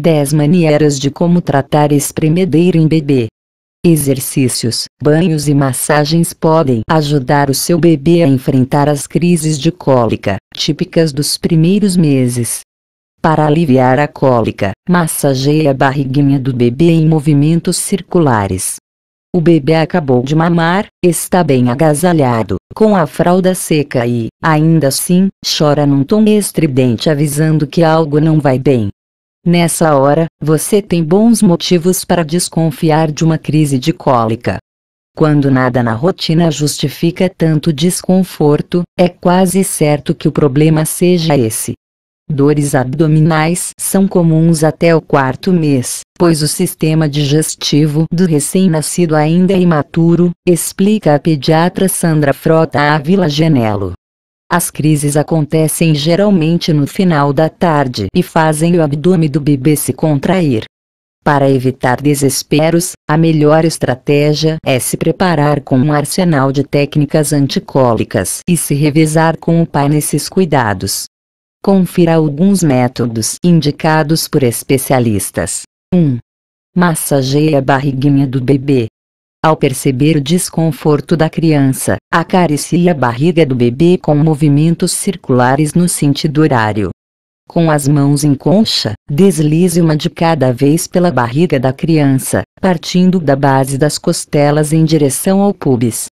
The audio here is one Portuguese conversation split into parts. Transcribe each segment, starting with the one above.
10 maneiras de como tratar espremedeira em bebê. Exercícios, banhos e massagens podem ajudar o seu bebê a enfrentar as crises de cólica, típicas dos primeiros meses. Para aliviar a cólica, massageie a barriguinha do bebê em movimentos circulares. O bebê acabou de mamar, está bem agasalhado, com a fralda seca e, ainda assim, chora num tom estridente avisando que algo não vai bem. Nessa hora, você tem bons motivos para desconfiar de uma crise de cólica. Quando nada na rotina justifica tanto desconforto, é quase certo que o problema seja esse. Dores abdominais são comuns até o quarto mês, pois o sistema digestivo do recém-nascido ainda é imaturo, explica a pediatra Sandra Frota Ávila Genelo. As crises acontecem geralmente no final da tarde e fazem o abdômen do bebê se contrair. Para evitar desesperos, a melhor estratégia é se preparar com um arsenal de técnicas anticólicas e se revezar com o pai nesses cuidados. Confira alguns métodos indicados por especialistas. 1. Massageie a barriguinha do bebê. Ao perceber o desconforto da criança, acaricie a barriga do bebê com movimentos circulares no sentido horário. Com as mãos em concha, deslize uma de cada vez pela barriga da criança, partindo da base das costelas em direção ao pubis.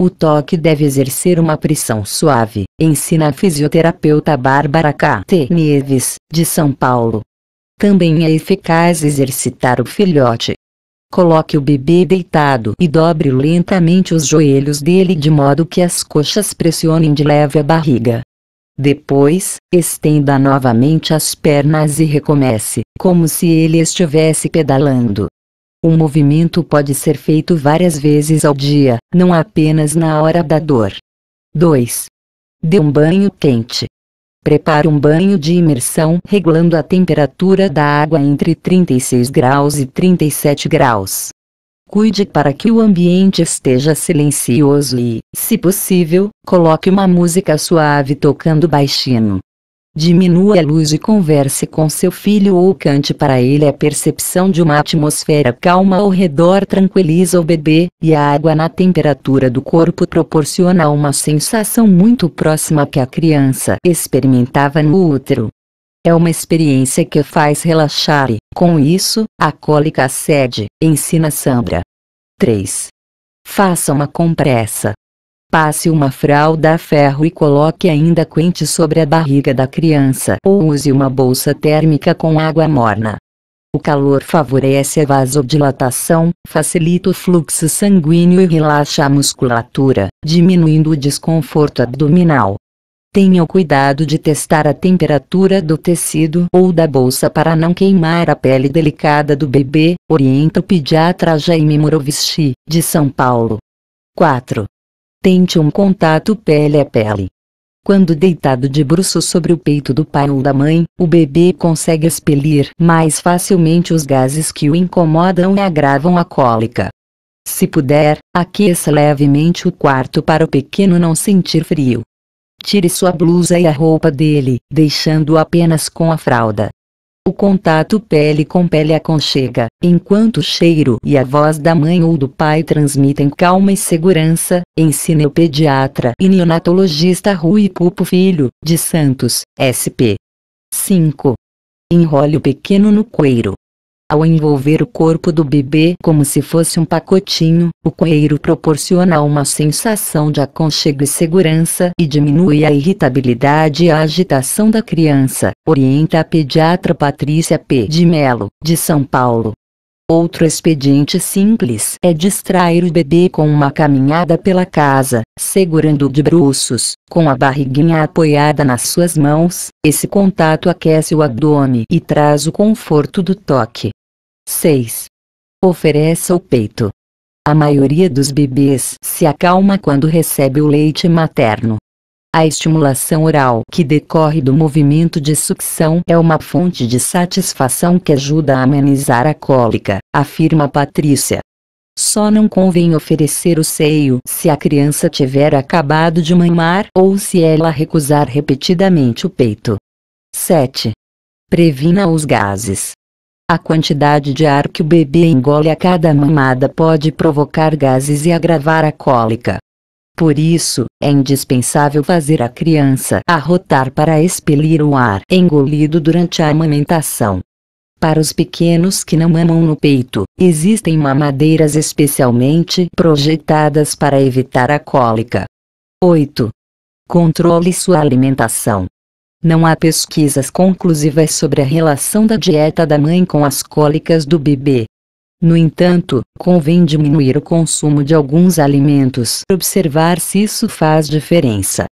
O toque deve exercer uma pressão suave, ensina a fisioterapeuta Bárbara K. T. Neves, de São Paulo. Também é eficaz exercitar o filhote, Coloque o bebê deitado e dobre lentamente os joelhos dele de modo que as coxas pressionem de leve a barriga. Depois, estenda novamente as pernas e recomece, como se ele estivesse pedalando. O movimento pode ser feito várias vezes ao dia, não apenas na hora da dor. 2. Dê um banho quente, Prepare um banho de imersão regulando a temperatura da água entre 36 graus e 37 graus. Cuide para que o ambiente esteja silencioso e, se possível, coloque uma música suave tocando baixinho diminua a luz e converse com seu filho ou cante para ele a percepção de uma atmosfera calma ao redor tranquiliza o bebê, e a água na temperatura do corpo proporciona uma sensação muito próxima que a criança experimentava no útero. É uma experiência que faz relaxar e, com isso, a cólica cede, ensina Sandra. 3. Faça uma compressa, Passe uma fralda a ferro e coloque ainda quente sobre a barriga da criança ou use uma bolsa térmica com água morna. O calor favorece a vasodilatação, facilita o fluxo sanguíneo e relaxa a musculatura, diminuindo o desconforto abdominal. Tenha o cuidado de testar a temperatura do tecido ou da bolsa para não queimar a pele delicada do bebê, orienta o pediatra Jaime Morovici, de São Paulo. 4. Tente um contato pele a pele. Quando deitado de bruços sobre o peito do pai ou da mãe, o bebê consegue expelir mais facilmente os gases que o incomodam e agravam a cólica. Se puder, aqueça levemente o quarto para o pequeno não sentir frio. Tire sua blusa e a roupa dele, deixando-o apenas com a fralda. O contato pele com pele aconchega, enquanto o cheiro e a voz da mãe ou do pai transmitem calma e segurança, ensina o pediatra e neonatologista Rui Pupo Filho, de Santos, SP. 5. Enrole o pequeno no coeiro. Ao envolver o corpo do bebê como se fosse um pacotinho, o coeiro proporciona uma sensação de aconchego e segurança e diminui a irritabilidade e a agitação da criança, orienta a pediatra Patrícia P. de Melo, de São Paulo. Outro expediente simples é distrair o bebê com uma caminhada pela casa, segurando-o de bruços, com a barriguinha apoiada nas suas mãos. Esse contato aquece o abdômen e traz o conforto do toque. 6. Ofereça o peito. A maioria dos bebês se acalma quando recebe o leite materno. A estimulação oral que decorre do movimento de sucção é uma fonte de satisfação que ajuda a amenizar a cólica, afirma Patrícia. Só não convém oferecer o seio se a criança tiver acabado de mamar ou se ela recusar repetidamente o peito. 7. Previna os gases. A quantidade de ar que o bebê engole a cada mamada pode provocar gases e agravar a cólica. Por isso, é indispensável fazer a criança arrotar para expelir o ar engolido durante a amamentação. Para os pequenos que não mamam no peito, existem mamadeiras especialmente projetadas para evitar a cólica. 8. Controle sua alimentação. Não há pesquisas conclusivas sobre a relação da dieta da mãe com as cólicas do bebê, no entanto, convém diminuir o consumo de alguns alimentos e observar se isso faz diferença.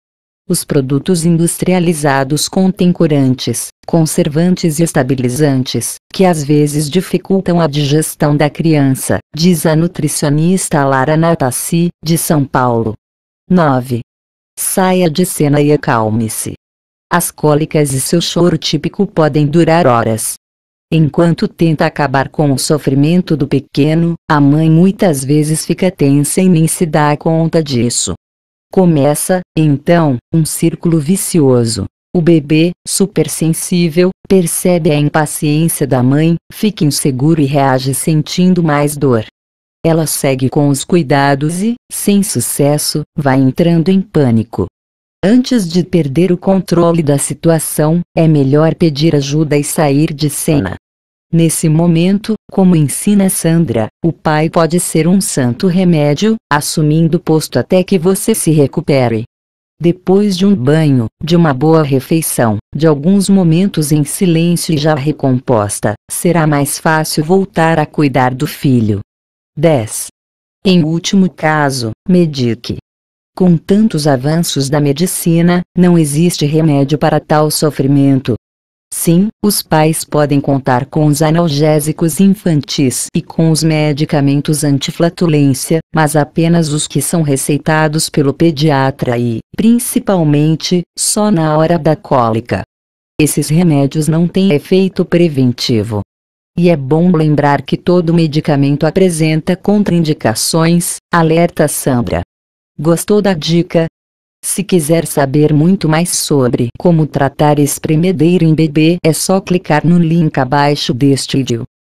Os produtos industrializados contêm corantes, conservantes e estabilizantes, que às vezes dificultam a digestão da criança, diz a nutricionista Lara Natassi, de São Paulo. 9. Saia de cena e acalme-se. As cólicas e seu choro típico podem durar horas, Enquanto tenta acabar com o sofrimento do pequeno, a mãe muitas vezes fica tensa e nem se dá conta disso. Começa, então, um círculo vicioso. O bebê, supersensível, percebe a impaciência da mãe, fica inseguro e reage sentindo mais dor. Ela segue com os cuidados e, sem sucesso, vai entrando em pânico. Antes de perder o controle da situação, é melhor pedir ajuda e sair de cena. Nesse momento, como ensina Sandra, o pai pode ser um santo remédio, assumindo posto até que você se recupere. Depois de um banho, de uma boa refeição, de alguns momentos em silêncio e já recomposta, será mais fácil voltar a cuidar do filho. 10. Em último caso, medique. Com tantos avanços da medicina, não existe remédio para tal sofrimento, Sim, os pais podem contar com os analgésicos infantis e com os medicamentos antiflatulência, mas apenas os que são receitados pelo pediatra e, principalmente, só na hora da cólica. Esses remédios não têm efeito preventivo. E é bom lembrar que todo medicamento apresenta contraindicações, alerta Sandra. Gostou da dica? Se quiser saber muito mais sobre como tratar espremedeira em bebê é só clicar no link abaixo deste vídeo.